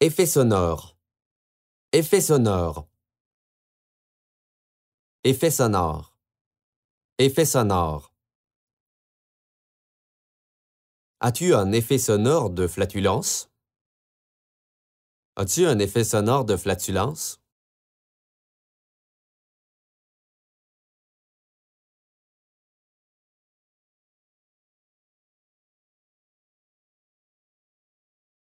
Effet sonore. Effet sonore. Effet sonore. Effet sonore. As-tu un effet sonore de flatulence? As-tu un effet sonore de flatulence?